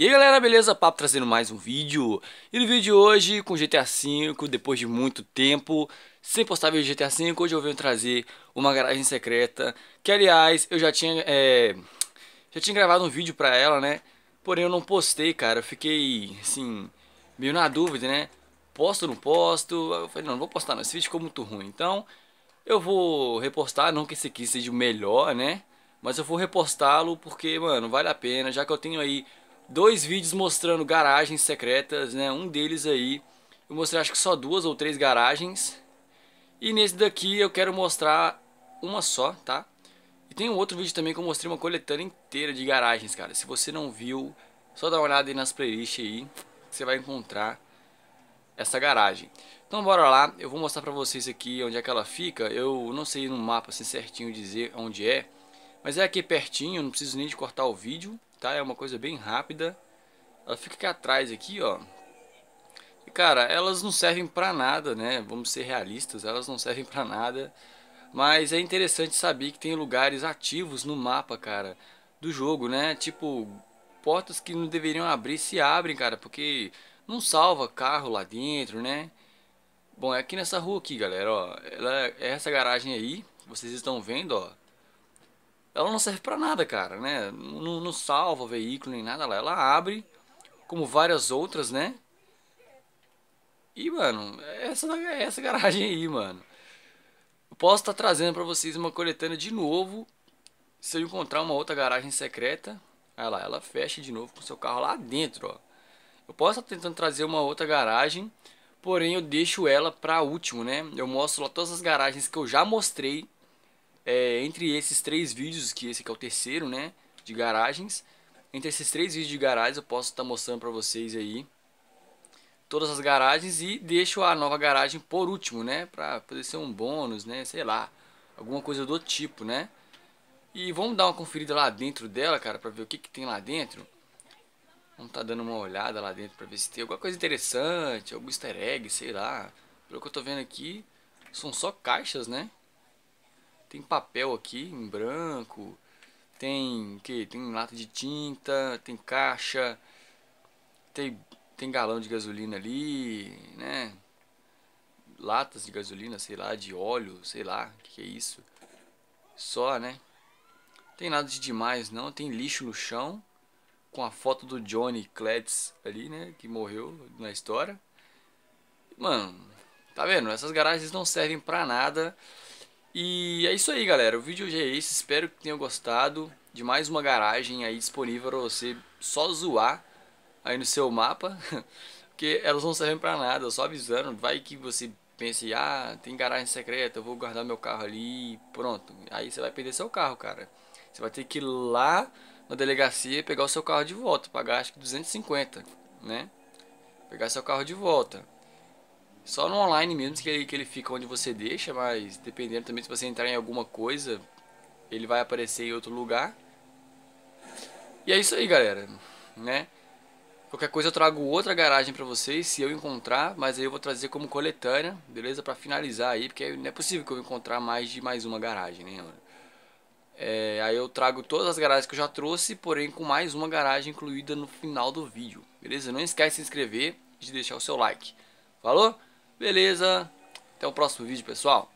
E aí galera, beleza? Papo trazendo mais um vídeo E no vídeo de hoje com GTA V, depois de muito tempo Sem postar vídeo de GTA V, hoje eu venho trazer uma garagem secreta Que aliás, eu já tinha, é... já tinha gravado um vídeo pra ela, né? Porém eu não postei, cara, eu fiquei, assim, meio na dúvida, né? Posto ou não posto? Eu falei, não, não vou postar não, esse vídeo ficou muito ruim Então, eu vou repostar, não que esse aqui seja o melhor, né? Mas eu vou repostá-lo porque, mano, vale a pena Já que eu tenho aí dois vídeos mostrando garagens secretas, né? Um deles aí eu mostrei acho que só duas ou três garagens. E nesse daqui eu quero mostrar uma só, tá? E tem um outro vídeo também que eu mostrei uma coletânea inteira de garagens, cara. Se você não viu, só dá uma olhada aí nas playlists aí, você vai encontrar essa garagem. Então bora lá, eu vou mostrar pra vocês aqui onde é que ela fica. Eu não sei no mapa assim certinho dizer onde é, mas é aqui pertinho, não preciso nem de cortar o vídeo, tá? É uma coisa bem rápida. Ela fica aqui atrás, aqui, ó. E, cara, elas não servem pra nada, né? Vamos ser realistas, elas não servem pra nada. Mas é interessante saber que tem lugares ativos no mapa, cara, do jogo, né? Tipo, portas que não deveriam abrir se abrem, cara, porque não salva carro lá dentro, né? Bom, é aqui nessa rua aqui, galera, ó. Ela é essa garagem aí, vocês estão vendo, ó ela não serve para nada, cara, né? Não, não salva veículo nem nada lá. Ela abre, como várias outras, né? E, mano, essa é essa garagem aí, mano. Eu posso estar tá trazendo para vocês uma coletânea de novo. Se eu encontrar uma outra garagem secreta, olha lá, ela fecha de novo com seu carro lá dentro, ó. Eu posso estar tá tentando trazer uma outra garagem, porém eu deixo ela para último, né? Eu mostro lá todas as garagens que eu já mostrei é, entre esses três vídeos, que esse aqui é o terceiro, né? De garagens. Entre esses três vídeos de garagens eu posso estar tá mostrando para vocês aí todas as garagens e deixo a nova garagem por último, né? Pra poder ser um bônus, né? Sei lá, alguma coisa do tipo, né? E vamos dar uma conferida lá dentro dela, cara, pra ver o que, que tem lá dentro. Vamos tá dando uma olhada lá dentro pra ver se tem alguma coisa interessante, algum easter egg, sei lá. Pelo que eu tô vendo aqui, são só caixas, né? Tem papel aqui em branco, tem que tem lata de tinta, tem caixa, tem tem galão de gasolina ali, né? Latas de gasolina, sei lá, de óleo, sei lá, que que é isso? Só, né? Tem nada de demais não, tem lixo no chão com a foto do Johnny Cledz ali, né, que morreu na história. Mano, tá vendo? Essas garagens não servem para nada. E é isso aí, galera. O vídeo hoje é esse. Espero que tenham gostado de mais uma garagem aí disponível para você só zoar aí no seu mapa. Porque elas não servem para nada, só avisando. Vai que você pense, ah, tem garagem secreta, eu vou guardar meu carro ali pronto. Aí você vai perder seu carro, cara. Você vai ter que ir lá na delegacia pegar o seu carro de volta, pagar acho que 250, né? Pegar seu carro de volta. Só no online mesmo que ele, que ele fica onde você deixa, mas dependendo também se você entrar em alguma coisa, ele vai aparecer em outro lugar. E é isso aí, galera, né? Qualquer coisa eu trago outra garagem pra vocês, se eu encontrar, mas aí eu vou trazer como coletânea, beleza? Pra finalizar aí, porque não é possível que eu encontrar mais de mais uma garagem, né? É, aí eu trago todas as garagens que eu já trouxe, porém com mais uma garagem incluída no final do vídeo, beleza? Não esquece de se inscrever e de deixar o seu like. Falou? Beleza? Até o próximo vídeo, pessoal.